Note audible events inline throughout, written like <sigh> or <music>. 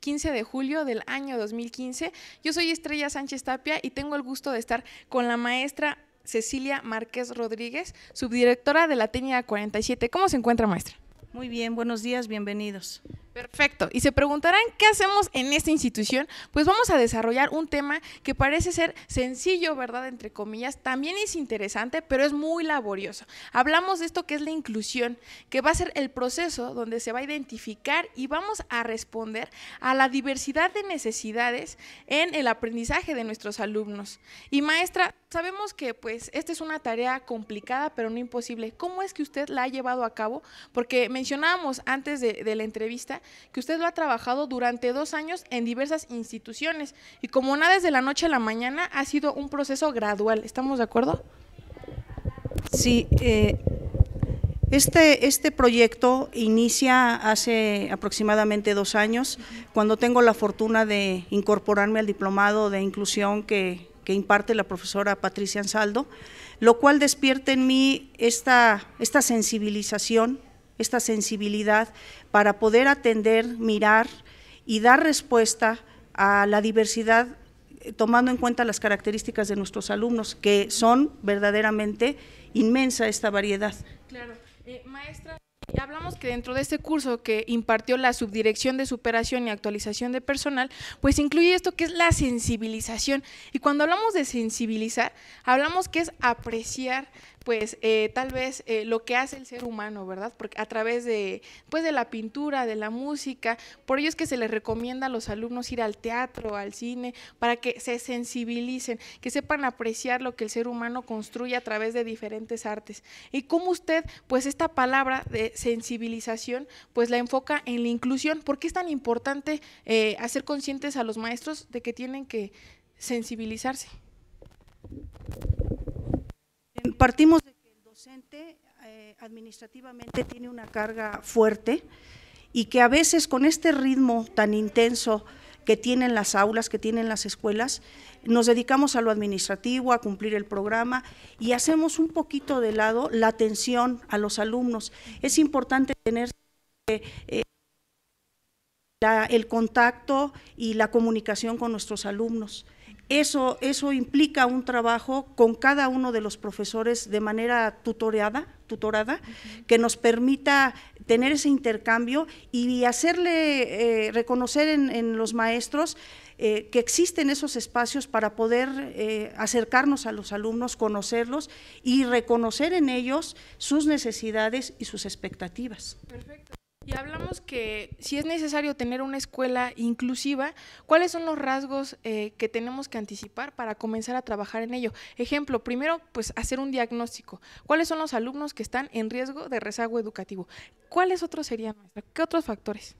15 de julio del año 2015. Yo soy Estrella Sánchez Tapia y tengo el gusto de estar con la maestra Cecilia Márquez Rodríguez, subdirectora de la técnica 47. ¿Cómo se encuentra, maestra? Muy bien, buenos días, bienvenidos. Perfecto. Y se preguntarán qué hacemos en esta institución. Pues vamos a desarrollar un tema que parece ser sencillo, ¿verdad? Entre comillas. También es interesante, pero es muy laborioso. Hablamos de esto que es la inclusión, que va a ser el proceso donde se va a identificar y vamos a responder a la diversidad de necesidades en el aprendizaje de nuestros alumnos. Y maestra, sabemos que pues esta es una tarea complicada, pero no imposible. ¿Cómo es que usted la ha llevado a cabo? Porque mencionábamos antes de, de la entrevista que usted lo ha trabajado durante dos años en diversas instituciones y como nada desde la noche a la mañana, ha sido un proceso gradual. ¿Estamos de acuerdo? Sí. Eh, este, este, proyecto inicia hace aproximadamente dos años, cuando tengo la fortuna de incorporarme al diplomado de inclusión que, imparte la profesora Patricia Ansaldo, lo cual despierta en mí esta sensibilización esta sensibilidad para poder atender, mirar y dar respuesta a la diversidad eh, tomando en cuenta las características de nuestros alumnos, que son verdaderamente inmensa esta variedad. Claro. Eh, maestra, maestra, hablamos que dentro de este curso que impartió la Subdirección de Superación y Actualización de Personal, pues incluye esto que es la sensibilización. Y cuando hablamos de sensibilizar, hablamos que es apreciar pues eh, tal vez eh, lo que hace el ser humano, ¿verdad? Porque a través de, pues, de la pintura, de la música, por ello es que se les recomienda a los alumnos ir al teatro, al cine, para que se sensibilicen, que sepan apreciar lo que el ser humano construye a través de diferentes artes. Y cómo usted, pues esta palabra de sensibilización, pues la enfoca en la inclusión. ¿Por qué es tan importante eh, hacer conscientes a los maestros de que tienen que sensibilizarse? partimos de que el docente eh, administrativamente tiene una carga fuerte y que a veces con este ritmo tan intenso que tienen las aulas, que tienen las escuelas, nos dedicamos a lo administrativo, a cumplir el programa y hacemos un poquito de lado la atención a los alumnos. Es importante tener eh, el contacto y la comunicación con nuestros alumnos. Eso, eso implica un trabajo con cada uno de los profesores de manera tutoreada, tutorada, que nos permita tener ese intercambio y hacerle eh, reconocer en, los maestros eh, que existen esos espacios para poder eh, acercarnos a los alumnos, conocerlos y reconocer en ellos sus necesidades y sus expectativas. Y hablamos que si es necesario tener una escuela inclusiva, ¿cuáles son los rasgos eh, que tenemos que anticipar para comenzar a trabajar en ello? Ejemplo, primero, pues hacer un diagnóstico. ¿Cuáles son los alumnos que están en riesgo de rezago educativo? ¿Cuáles otros serían, ¿Qué otros factores?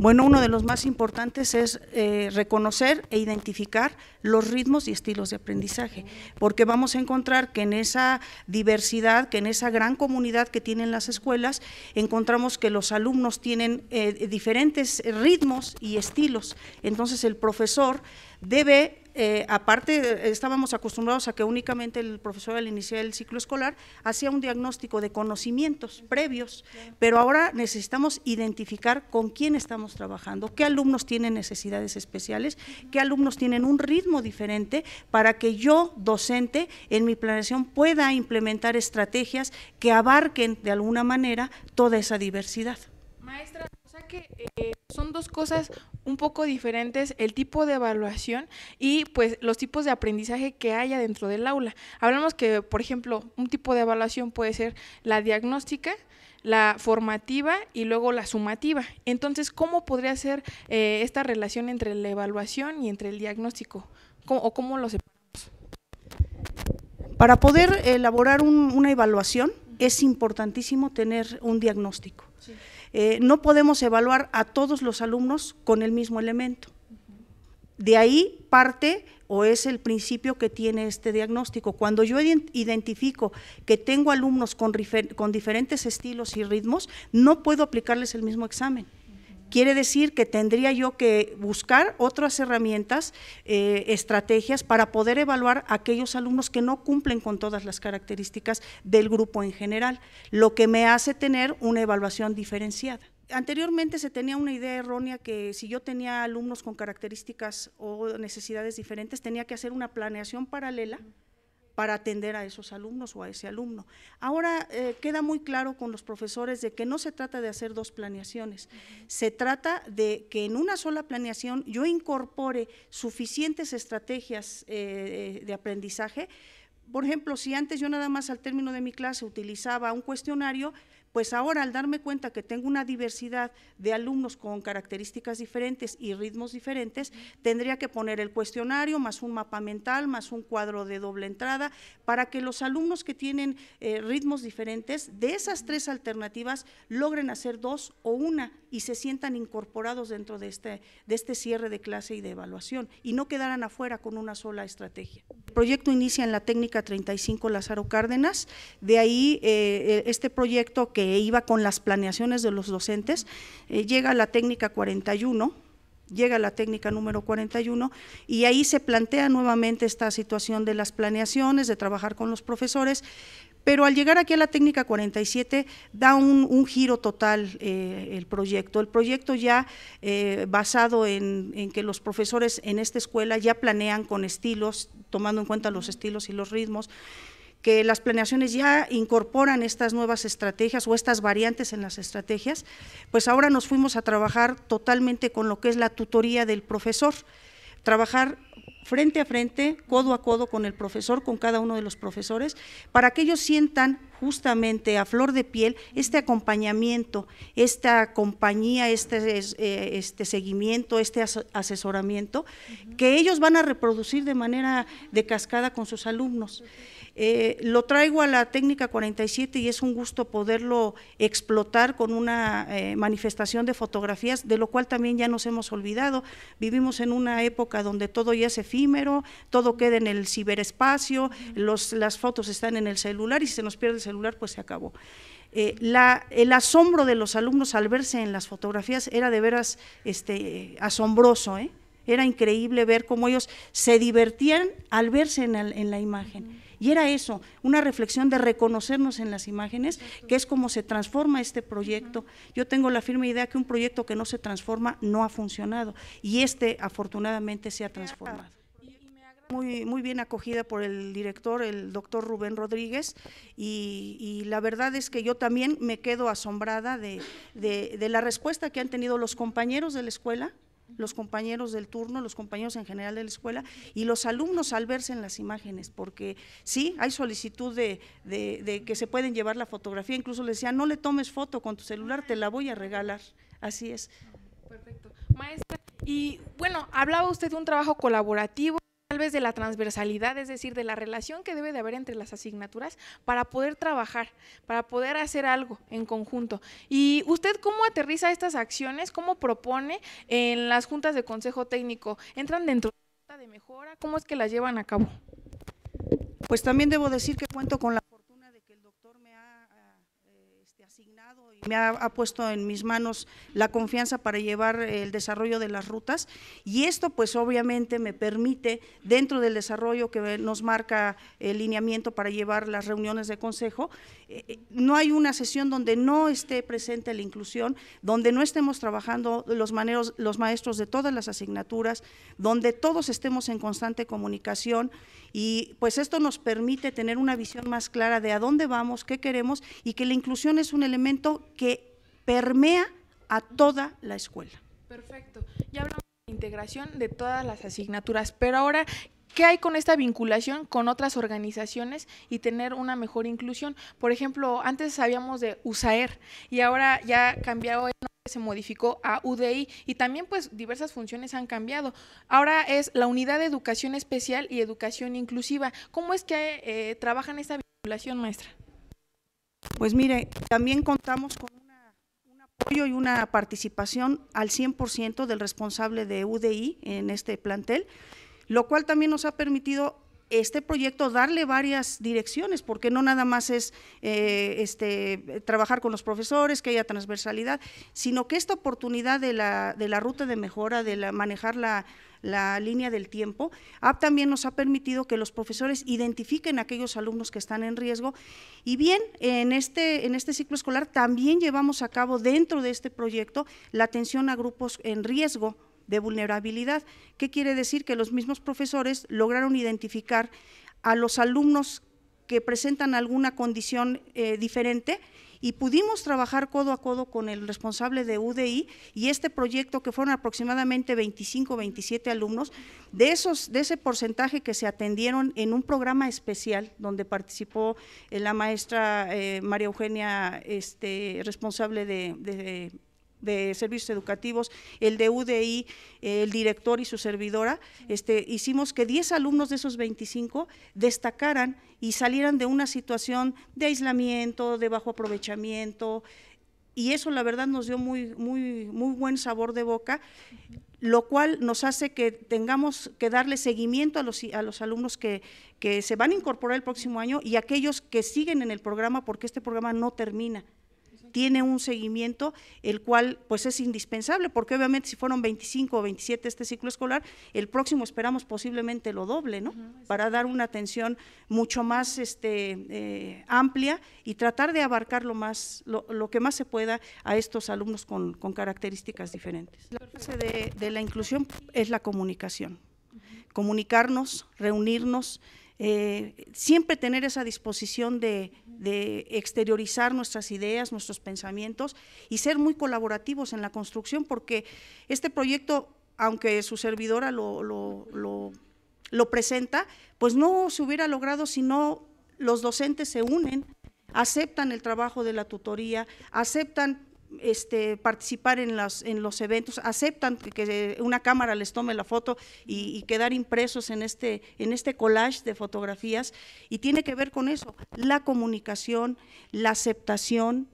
Bueno, uno de los más importantes es eh, reconocer e identificar los ritmos y estilos de aprendizaje, porque vamos a encontrar que en esa diversidad, que en esa gran comunidad que tienen las escuelas, encontramos que los alumnos tienen eh, diferentes ritmos y estilos. Entonces el profesor debe eh, aparte estábamos acostumbrados a que únicamente el profesor al iniciar el ciclo escolar hacía un diagnóstico de conocimientos previos, pero ahora necesitamos identificar con quién estamos trabajando, qué alumnos tienen necesidades especiales, qué alumnos tienen un ritmo diferente para que yo, docente, en mi planeación pueda implementar estrategias que abarquen de alguna manera toda esa diversidad. Maestra, que eh, son dos cosas un poco diferentes, el tipo de evaluación y pues los tipos de aprendizaje que haya dentro del aula. Hablamos que, por ejemplo, un tipo de evaluación puede ser la diagnóstica, la formativa y luego la sumativa. Entonces, ¿cómo podría ser eh, esta relación entre la evaluación y entre el diagnóstico? ¿O cómo lo separamos? Para poder elaborar una evaluación es importantísimo tener un diagnóstico. Eh, no podemos evaluar a todos los alumnos con el mismo elemento. De ahí parte o es el principio que tiene este diagnóstico. Cuando yo identifico que tengo alumnos con diferentes estilos y ritmos, no puedo aplicarles el mismo examen. Quiere decir que tendría yo que buscar otras herramientas, eh, estrategias para poder evaluar a aquellos alumnos que no cumplen con todas las características del grupo en general, lo que me hace tener una evaluación diferenciada anteriormente se tenía una idea errónea que si yo tenía alumnos con características o necesidades diferentes, tenía que hacer una planeación paralela para atender a esos alumnos o a ese alumno. Ahora eh, queda muy claro con los profesores de que no se trata de hacer dos planeaciones, se trata de que en una sola planeación yo incorpore suficientes estrategias eh, eh, de aprendizaje. Por ejemplo, si antes yo nada más al término de mi clase utilizaba un cuestionario, pues ahora al darme cuenta que tengo una diversidad de alumnos con características diferentes y ritmos diferentes, tendría que poner el cuestionario más un mapa mental, más un cuadro de doble entrada, para que los alumnos que tienen eh, ritmos diferentes, de esas tres alternativas, logren hacer dos o una y se sientan incorporados dentro de este, de este cierre de clase y de evaluación y no quedaran afuera con una sola estrategia. El proyecto inicia en la técnica 35 Lázaro Cárdenas, de ahí eh, eh, este proyecto que iba con las planeaciones de los docentes, eh, llega la técnica 41, llega la técnica número 41 y ahí se plantea nuevamente esta situación de las planeaciones, de trabajar con los profesores, pero al llegar aquí a la técnica 47 da un, giro total eh, el proyecto. El proyecto ya eh, basado en, que los profesores en esta escuela ya planean con estilos, tomando en cuenta los estilos y los ritmos, que las planeaciones ya incorporan estas nuevas estrategias o estas variantes en las estrategias, pues ahora nos fuimos a trabajar totalmente con lo que es la tutoría del profesor, trabajar frente a frente, codo a codo con el profesor, con cada uno de los profesores, para que ellos sientan justamente a flor de piel este acompañamiento, esta compañía, este, eh, este seguimiento, este asesoramiento, que ellos van a reproducir de manera de cascada con sus alumnos. Eh, lo traigo a la técnica 47 y es un gusto poderlo explotar con una eh, manifestación de fotografías, de lo cual también ya nos hemos olvidado. Vivimos en una época donde todo ya es efímero, todo queda en el ciberespacio, las fotos están en el celular y si se nos pierde el celular, pues se acabó. Eh, el asombro de los alumnos al verse en las fotografías era de veras este, asombroso, era increíble ver cómo ellos se divertían al verse en la imagen. Y era eso, una reflexión de reconocernos en las imágenes, que es como se transforma este proyecto. Yo tengo la firme idea que un proyecto que no se transforma no ha funcionado y este afortunadamente se ha transformado. Muy, muy, bien acogida por el director, el doctor Rubén Rodríguez, y, la verdad es que yo también me quedo asombrada de la respuesta que han tenido los compañeros de la escuela, los compañeros del turno, los compañeros en general de la escuela y los alumnos al verse en las imágenes, porque sí, hay solicitud de, que se pueden llevar la fotografía, incluso le decía, no le tomes foto con tu celular, te la voy a regalar, así es. Perfecto. Maestra, y bueno, hablaba usted de un trabajo colaborativo tal vez de la transversalidad, es decir, de la relación que debe de haber entre las asignaturas para poder trabajar, para poder hacer algo en conjunto. ¿Y usted cómo aterriza estas acciones? ¿Cómo propone en las juntas de consejo técnico? ¿Entran dentro de la de mejora? ¿Cómo es que las llevan a cabo? Pues también debo decir que cuento con la me ha, puesto en mis manos la confianza para llevar el desarrollo de las rutas y esto pues obviamente me permite dentro del desarrollo que nos marca el lineamiento para llevar las reuniones de consejo, eh, eh, no hay una sesión donde no esté presente la inclusión, donde no estemos trabajando los, los maestros de todas las asignaturas, donde todos estemos en constante comunicación y pues esto nos permite tener una visión más clara de a dónde vamos, qué queremos y que la inclusión es un elemento que permea a toda la escuela. Perfecto. Ya hablamos de integración de todas las asignaturas, pero ahora, ¿Qué hay con esta vinculación con otras organizaciones y tener una mejor inclusión? Por ejemplo, antes sabíamos de USAER y ahora ya cambiado el se modificó a UDI y también pues diversas funciones han cambiado. Ahora es la Unidad de Educación Especial y Educación Inclusiva. ¿Cómo es que trabaja eh, trabajan esta vinculación, maestra? Pues mire, también contamos con un apoyo y una participación al 100% del responsable de UDI en este plantel, lo cual también nos ha permitido este proyecto darle varias direcciones, porque no nada más es eh, este, trabajar con los profesores, que haya transversalidad, sino que esta oportunidad de la, ruta de mejora, de la, manejar la, línea del tiempo. también nos ha permitido que los profesores identifiquen aquellos alumnos que están en riesgo. Y bien, en este, en este ciclo escolar también llevamos a cabo dentro de este proyecto la atención a grupos en riesgo de vulnerabilidad. ¿Qué quiere decir? Que los mismos profesores lograron identificar a los alumnos que presentan alguna condición eh, diferente y pudimos trabajar codo a codo con el responsable de UDI y este proyecto que fueron aproximadamente 25 27 alumnos de esos de ese porcentaje que se atendieron en un programa especial donde participó eh, la maestra eh, María Eugenia este responsable de, de de servicios educativos, el de UDI, eh, el director y su servidora, este, hicimos que 10 alumnos de esos 25 destacaran y salieran de una situación de aislamiento, de bajo aprovechamiento, y eso la verdad nos dio muy, muy, muy buen sabor de boca, lo cual nos hace que tengamos que darle seguimiento a los, a los alumnos que, que se van a incorporar el próximo año y aquellos que siguen en el programa, porque este programa no termina tiene un seguimiento, el cual pues es indispensable, porque obviamente si fueron 25 o 27 este ciclo escolar, el próximo esperamos posiblemente lo doble, ¿no? Para dar una atención mucho más este, eh, amplia y tratar de abarcar lo, más, lo, que más se pueda a estos alumnos con, características diferentes. La base de, la inclusión es la comunicación, comunicarnos, reunirnos, eh, siempre tener esa disposición de, de exteriorizar nuestras ideas, nuestros pensamientos y ser muy colaborativos en la construcción, porque este proyecto, aunque su servidora lo, lo, lo presenta, pues no se hubiera logrado si no los docentes se unen, aceptan el trabajo de la tutoría, aceptan este, participar en, las, los eventos, aceptan que, una cámara les tome la foto y, quedar impresos en este, en este collage de fotografías y tiene que ver con eso, la comunicación, la aceptación,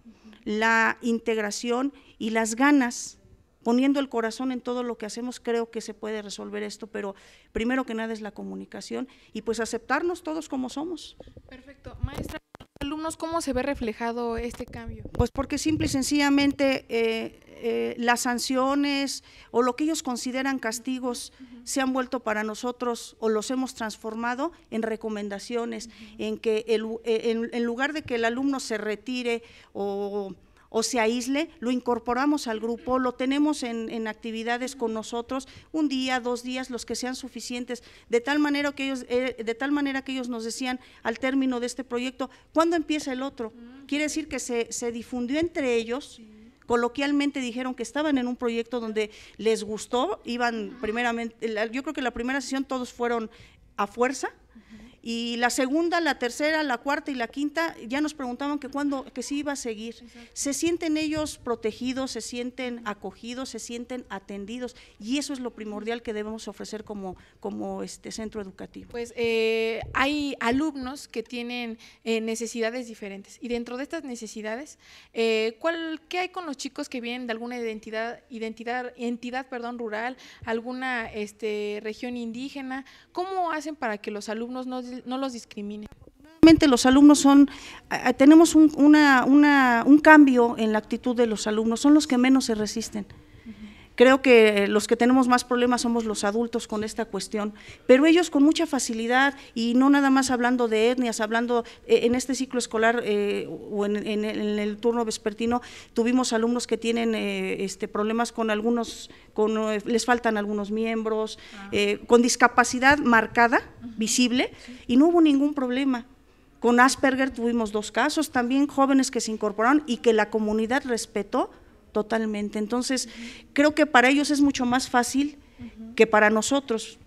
la integración y las ganas poniendo el corazón en todo lo que hacemos, creo que se puede resolver esto, pero primero que nada es la comunicación y pues aceptarnos todos como somos. Perfecto. Maestra alumnos cómo se ve reflejado este cambio? Pues porque simple y sencillamente eh, eh, las sanciones o lo que ellos consideran castigos se han vuelto para nosotros o los hemos transformado en recomendaciones, en que eh, en, lugar de que el alumno se retire o o se aísle, lo incorporamos al grupo, lo tenemos en, actividades con nosotros, un día, dos días, los que sean suficientes, de tal manera que ellos, eh, de tal manera que ellos nos decían al término de este proyecto, ¿cuándo empieza el otro? Mm. Quiere decir que se, se difundió entre ellos coloquialmente dijeron que estaban en un proyecto donde les gustó, iban primeramente, yo creo que la primera sesión todos fueron a fuerza, y la segunda, la tercera, la cuarta y la quinta ya nos preguntaban que cuándo, que si iba a seguir. Se sienten ellos protegidos, se sienten acogidos, se sienten atendidos y eso es lo primordial que debemos ofrecer como, como este centro educativo. Pues eh, hay alumnos que tienen eh, necesidades diferentes y dentro de estas necesidades, eh, ¿cuál, ¿qué hay con los chicos que vienen de alguna identidad, identidad, entidad, perdón, rural, alguna este, región indígena? ¿Cómo hacen para que los alumnos no no los discrimine los alumnos son, eh, eh, tenemos un, un cambio en la actitud de los alumnos, son los que menos se resisten. Creo que eh, los que tenemos más problemas somos los adultos con esta cuestión, pero ellos con mucha facilidad y no nada más hablando de etnias, hablando eh, en este ciclo escolar eh, o en, el turno vespertino, tuvimos alumnos que tienen este, problemas con algunos, les faltan algunos miembros, ah. con discapacidad marcada, visible, y no hubo ningún problema. Con Asperger tuvimos dos casos, también jóvenes que se incorporaron y que la comunidad respetó totalmente. Entonces, creo que para ellos es mucho más fácil que para nosotros.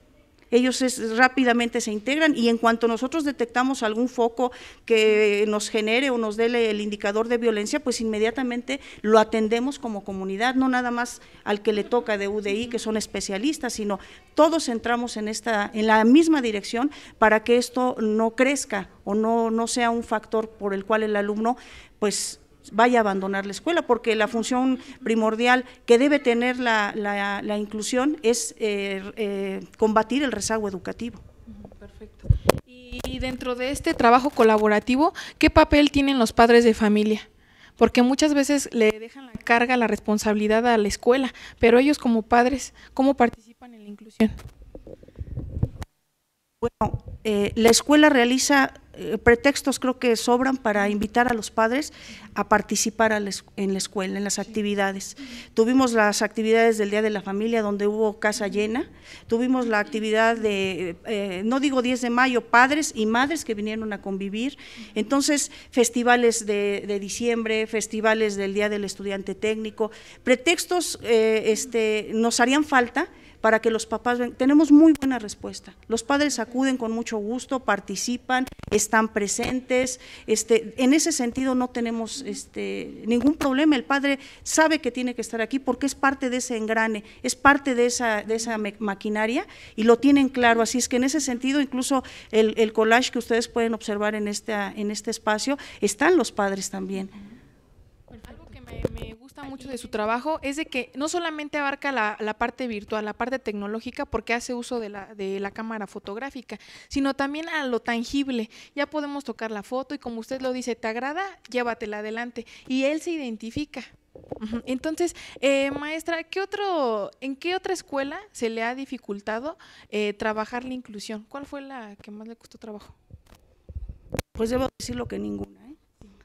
Ellos rápidamente se integran y en cuanto nosotros detectamos algún foco que nos genere o nos dé el, indicador de violencia, pues inmediatamente lo atendemos como comunidad, no nada más al que le toca de UDI, que son especialistas, sino todos entramos en, esta, en la misma dirección para que esto no crezca o no, no sea un factor por el cual el alumno pues vaya a abandonar la escuela, porque la función primordial que debe tener la, la, inclusión es eh, eh, combatir el rezago educativo. Perfecto. Y dentro de este trabajo colaborativo, ¿qué papel tienen los padres de familia? Porque muchas veces le dejan la carga, la responsabilidad a la escuela, pero ellos como padres, ¿cómo participan en la inclusión? Bueno, eh, la escuela realiza eh, pretextos, creo que sobran para invitar a los padres a participar en la escuela, en las actividades. Tuvimos las actividades del Día de la Familia, donde hubo casa llena. Tuvimos la actividad de, eh, no digo 10 de mayo, padres y madres que vinieron a convivir. Entonces, festivales de, diciembre, festivales del Día del Estudiante Técnico. Pretextos este, nos harían falta para que los papás ven. Tenemos muy buena respuesta. Los padres acuden con mucho gusto, participan, están presentes. Este, en ese sentido no tenemos este, ningún problema. El padre sabe que tiene que estar aquí porque es parte de ese engrane, es parte de esa, de esa maquinaria y lo tienen claro. Así es que en ese sentido, incluso el, collage que ustedes pueden observar en, en este espacio, están los padres también gusta mucho de su trabajo es de que no solamente abarca la, parte virtual, la parte tecnológica, porque hace uso de la, de la, cámara fotográfica, sino también a lo tangible. Ya podemos tocar la foto y como usted lo dice, ¿te agrada? Llévatela adelante. Y él se identifica. Entonces, eh, maestra, ¿qué otro, ¿en qué otra escuela se le ha dificultado eh, trabajar la inclusión? ¿Cuál fue la que más le costó trabajo? Pues debo decirlo que ninguna. ¿eh?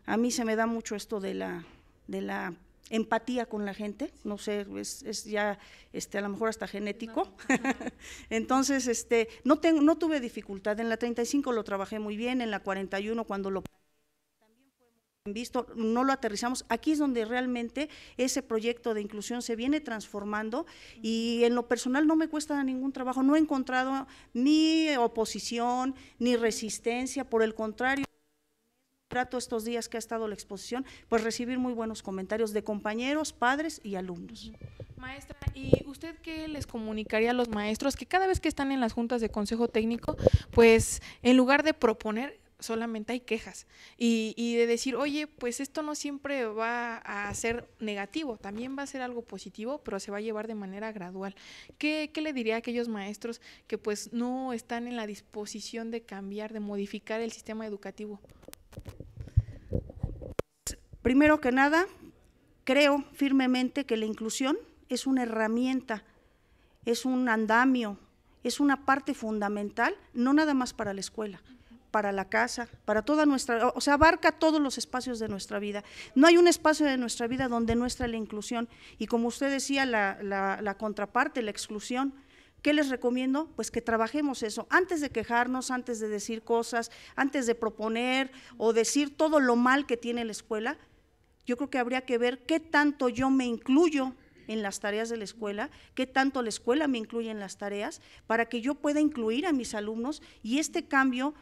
A mí se me da mucho esto de la, de la empatía con la gente, no sé, es, ya este, a lo mejor hasta genético. <laughs> Entonces, este, no, tengo, no tuve dificultad, en la 35 lo trabajé muy bien, en la 41 cuando lo visto, no lo aterrizamos. Aquí es donde realmente ese proyecto de inclusión se viene transformando y en lo personal no me cuesta ningún trabajo, no he encontrado ni oposición, ni resistencia, por el contrario trato estos días que ha estado la exposición, pues recibir muy buenos comentarios de compañeros, padres y alumnos. Maestra, ¿y usted qué les comunicaría a los maestros que cada vez que están en las juntas de consejo técnico, pues en lugar de proponer, solamente hay quejas. Y, de decir, oye, pues esto no siempre va a ser negativo, también va a ser algo positivo, pero se va a llevar de manera gradual. ¿Qué, ¿Qué, le diría a aquellos maestros que pues no están en la disposición de cambiar, de modificar el sistema educativo? Primero que nada, creo firmemente que la inclusión es una herramienta, es un andamio, es una parte fundamental, no nada más para la escuela, para la casa, para toda nuestra, o sea, abarca todos los espacios de nuestra vida. No hay un espacio de nuestra vida donde no esté la inclusión. Y como usted decía, la contraparte, la exclusión, ¿Qué les recomiendo? Pues que trabajemos eso. Antes de quejarnos, antes de decir cosas, antes de proponer o decir todo lo mal que tiene la escuela, yo creo que habría que ver qué tanto yo me incluyo en las tareas de la escuela, qué tanto la escuela me incluye en las tareas, para que yo pueda incluir a mis alumnos y este cambio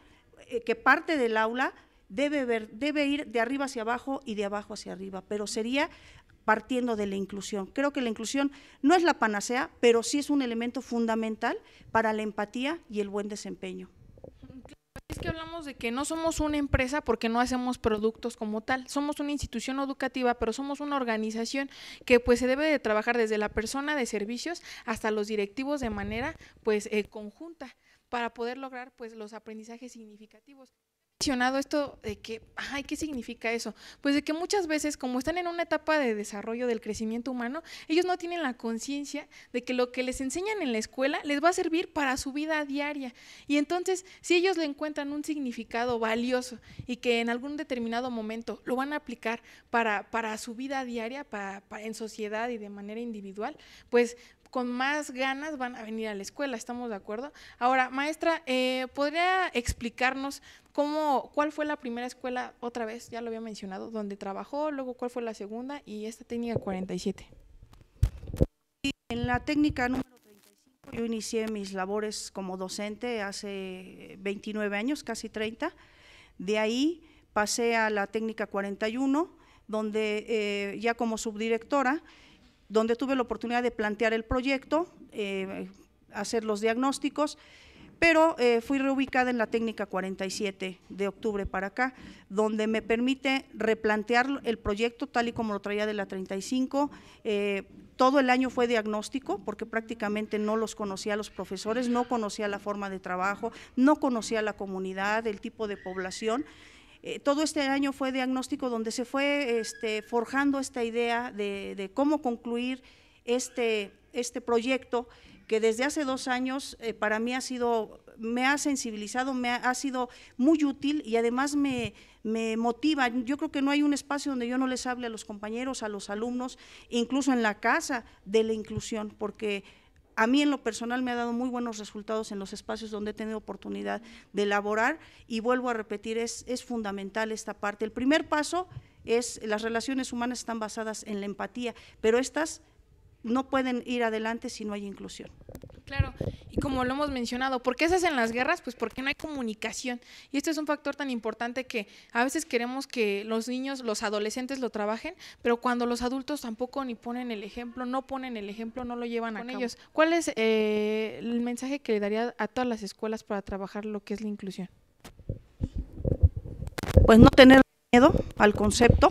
eh, que parte del aula debe, ir de arriba hacia abajo y de abajo hacia arriba, pero sería partiendo de la inclusión. Creo que la inclusión no es la panacea, pero sí es un elemento fundamental para la empatía y el buen desempeño. Es que hablamos de que no somos una empresa porque no hacemos productos como tal, somos una institución educativa, pero somos una organización que pues se debe de trabajar desde la persona de servicios hasta los directivos de manera pues eh, conjunta para poder lograr pues los aprendizajes significativos esto de que, ay, ¿qué significa eso? Pues de que muchas veces, como están en una etapa de desarrollo del crecimiento humano, ellos no tienen la conciencia de que lo que les enseñan en la escuela les va a servir para su vida diaria. Y entonces, si ellos le encuentran un significado valioso y que en algún determinado momento lo van a aplicar para, para su vida diaria, en sociedad y de manera individual, pues con más ganas van a venir a la escuela, ¿estamos de acuerdo? Ahora, maestra, eh, ¿podría explicarnos cómo, cuál fue la primera escuela, otra vez, ya lo había mencionado, donde trabajó, luego cuál fue la segunda y esta técnica 47? En la técnica número 35 yo inicié mis labores como docente hace 29 años, casi 30. De ahí pasé a la técnica 41, donde eh, ya como subdirectora donde tuve la oportunidad de plantear el proyecto, eh, hacer los diagnósticos, pero eh, fui reubicada en la técnica 47 de octubre para acá, donde me permite replantear el proyecto tal y como lo traía de la 35. Eh, todo el año fue diagnóstico, porque prácticamente no los conocía a los profesores, no conocía la forma de trabajo, no conocía la comunidad, el tipo de población. Eh, todo este año fue diagnóstico donde se fue este, forjando esta idea de, cómo concluir este, este, proyecto que desde hace dos años eh, para mí ha sido, me ha sensibilizado, me ha, sido muy útil y además me, me motiva. Yo creo que no hay un espacio donde yo no les hable a los compañeros, a los alumnos, incluso en la casa de la inclusión, porque a mí en lo personal me ha dado muy buenos resultados en los espacios donde he tenido oportunidad de elaborar y vuelvo a repetir, es, es fundamental esta parte. El primer paso es, las relaciones humanas están basadas en la empatía, pero estas no pueden ir adelante si no hay inclusión claro. Y como lo hemos mencionado, ¿por qué se hacen las guerras? Pues porque no hay comunicación. Y este es un factor tan importante que a veces queremos que los niños, los adolescentes lo trabajen, pero cuando los adultos tampoco ni ponen el ejemplo, no ponen el ejemplo, no lo llevan a cabo. ellos. ¿Cuál es eh, el mensaje que le daría a todas las escuelas para trabajar lo que es la inclusión? Pues no tener miedo al concepto,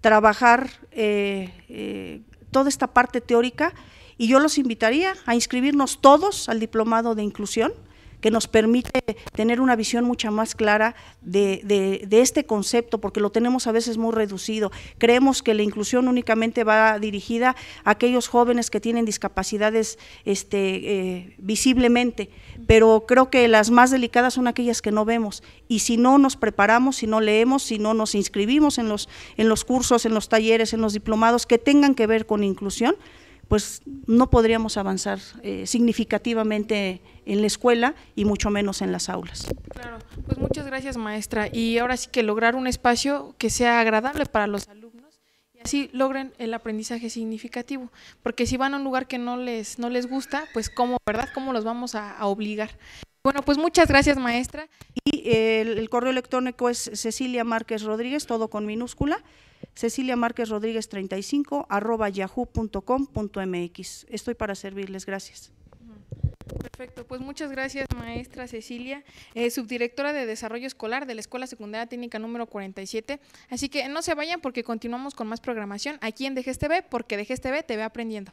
trabajar eh, eh, toda esta parte teórica y yo los invitaría a inscribirnos todos al diplomado de inclusión, que nos permite tener una visión mucho más clara de, este concepto, porque lo tenemos a veces muy reducido. Creemos que la inclusión únicamente va dirigida a aquellos jóvenes que tienen discapacidades este, eh, visiblemente, pero creo que las más delicadas son aquellas que no vemos. Y si no nos preparamos, si no leemos, si no nos inscribimos en los, en los cursos, en los talleres, en los diplomados que tengan que ver con inclusión, pues no podríamos avanzar eh, significativamente en la escuela y mucho menos en las aulas. Claro, pues muchas gracias maestra y ahora sí que lograr un espacio que sea agradable para los alumnos y así logren el aprendizaje significativo, porque si van a un lugar que no les no les gusta, pues cómo, ¿verdad? ¿Cómo los vamos a obligar? Bueno, pues muchas gracias, maestra. Y eh, el, correo electrónico es Cecilia Márquez Rodríguez, todo con minúscula, Cecilia Márquez Rodríguez 35, arroba yahoo.com.mx. Estoy para servirles, gracias. Perfecto, pues muchas gracias maestra Cecilia, eh, subdirectora de Desarrollo Escolar de la Escuela Secundaria Técnica número 47. Así que no se vayan porque continuamos con más programación aquí en DGSTV porque DGSTV te ve aprendiendo.